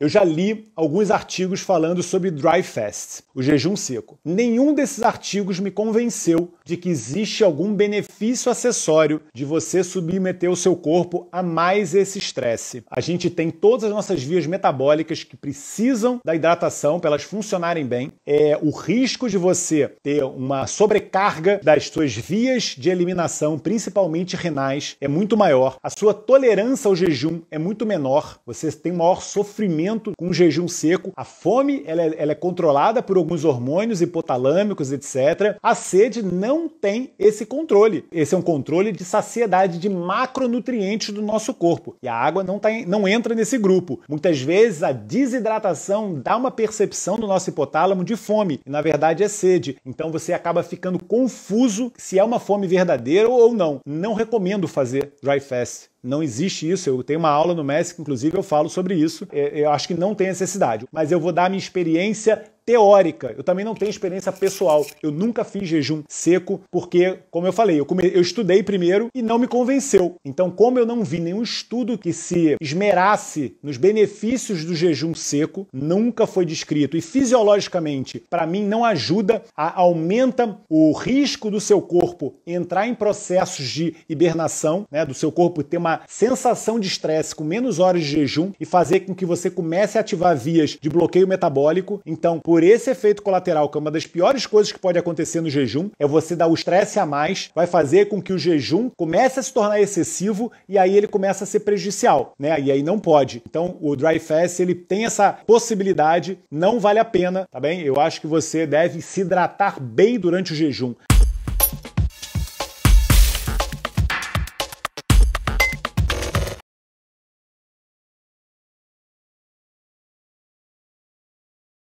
Eu já li alguns artigos falando sobre dry fast, o jejum seco. Nenhum desses artigos me convenceu de que existe algum benefício acessório de você submeter o seu corpo a mais esse estresse. A gente tem todas as nossas vias metabólicas que precisam da hidratação para elas funcionarem bem. É o risco de você ter uma sobrecarga das suas vias de eliminação, principalmente renais, é muito maior. A sua tolerância ao jejum é muito menor. Você tem maior sofrimento alimento com jejum seco. A fome ela é, ela é controlada por alguns hormônios hipotalâmicos, etc. A sede não tem esse controle. Esse é um controle de saciedade de macronutrientes do nosso corpo. E a água não, tá, não entra nesse grupo. Muitas vezes a desidratação dá uma percepção do nosso hipotálamo de fome, e na verdade é sede. Então você acaba ficando confuso se é uma fome verdadeira ou não. Não recomendo fazer dry fast. Não existe isso. Eu tenho uma aula no México, inclusive eu falo sobre isso. É, eu acho que não tem necessidade. Mas eu vou dar a minha experiência teórica. Eu também não tenho experiência pessoal. Eu nunca fiz jejum seco porque, como eu falei, eu, come... eu estudei primeiro e não me convenceu. Então, como eu não vi nenhum estudo que se esmerasse nos benefícios do jejum seco, nunca foi descrito. E fisiologicamente, para mim, não ajuda, a... aumenta o risco do seu corpo entrar em processos de hibernação, né, do seu corpo ter uma sensação de estresse com menos horas de jejum e fazer com que você comece a ativar vias de bloqueio metabólico. Então, por por esse efeito colateral, que é uma das piores coisas que pode acontecer no jejum, é você dar o estresse a mais, vai fazer com que o jejum comece a se tornar excessivo e aí ele começa a ser prejudicial, né? E aí não pode. Então, o dry fast, ele tem essa possibilidade, não vale a pena, tá bem? Eu acho que você deve se hidratar bem durante o jejum.